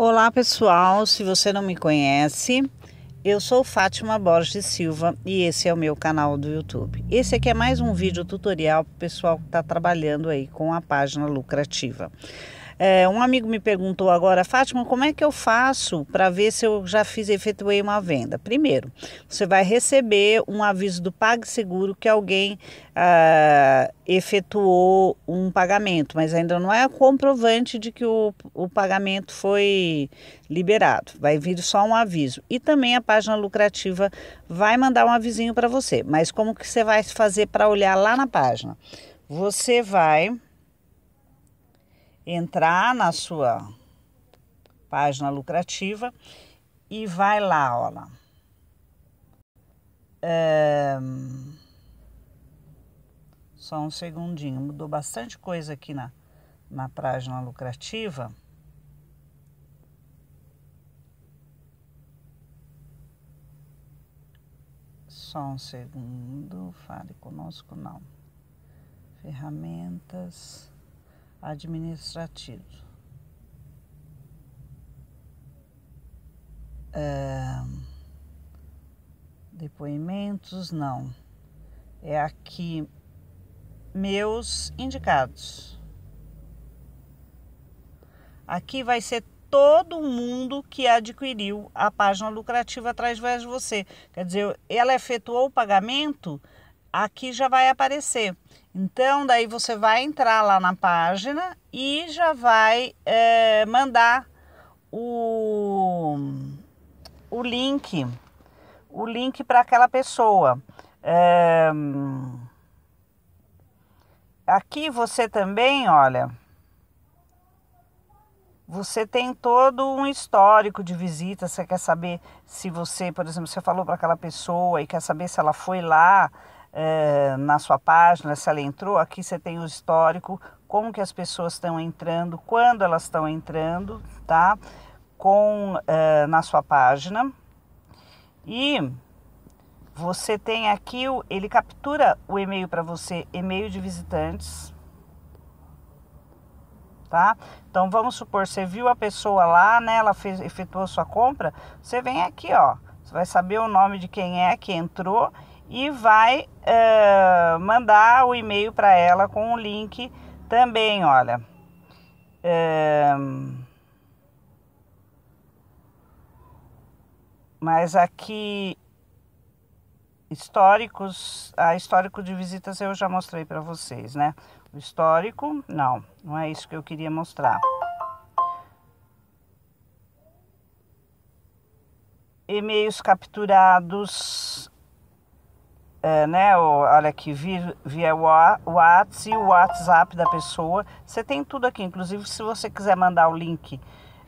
Olá pessoal, se você não me conhece, eu sou Fátima Borges Silva e esse é o meu canal do YouTube. Esse aqui é mais um vídeo tutorial para o pessoal que está trabalhando aí com a página lucrativa. É, um amigo me perguntou agora, Fátima, como é que eu faço para ver se eu já fiz efetuei uma venda? Primeiro, você vai receber um aviso do PagSeguro que alguém ah, efetuou um pagamento, mas ainda não é comprovante de que o, o pagamento foi liberado. Vai vir só um aviso. E também a página lucrativa vai mandar um avisinho para você. Mas como que você vai fazer para olhar lá na página? Você vai entrar na sua página lucrativa e vai lá, olha. É... Só um segundinho, mudou bastante coisa aqui na, na página lucrativa. Só um segundo, fale conosco, não. Ferramentas administrativo. É... Depoimentos, não. É aqui meus indicados. Aqui vai ser todo mundo que adquiriu a página lucrativa através de você. Quer dizer, ela efetuou o pagamento aqui já vai aparecer. Então, daí você vai entrar lá na página e já vai é, mandar o, o link, o link para aquela pessoa. É, aqui você também, olha, você tem todo um histórico de visitas. Você quer saber se você, por exemplo, você falou para aquela pessoa e quer saber se ela foi lá é, na sua página, se ela entrou, aqui você tem o histórico, como que as pessoas estão entrando, quando elas estão entrando, tá? Com é, na sua página. E você tem aqui, o ele captura o e-mail para você, e-mail de visitantes, tá? Então vamos supor, você viu a pessoa lá, né? Ela fez, efetuou sua compra, você vem aqui, ó. Você vai saber o nome de quem é que entrou e vai uh, mandar o e-mail para ela com o link também, olha. Uh, mas aqui históricos, a histórico de visitas eu já mostrei para vocês, né? O histórico, não, não é isso que eu queria mostrar. E-mails capturados é, né? Olha aqui, via, via é WhatsApp e o WhatsApp da pessoa. Você tem tudo aqui. Inclusive, se você quiser mandar o link,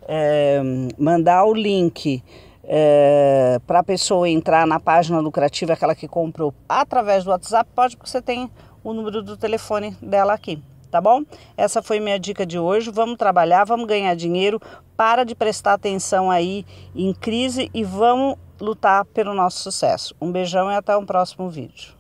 é, mandar o link é, para a pessoa entrar na página lucrativa, aquela que comprou através do WhatsApp, pode, porque você tem o número do telefone dela aqui tá bom? Essa foi minha dica de hoje. Vamos trabalhar, vamos ganhar dinheiro. Para de prestar atenção aí em crise e vamos lutar pelo nosso sucesso. Um beijão e até o um próximo vídeo.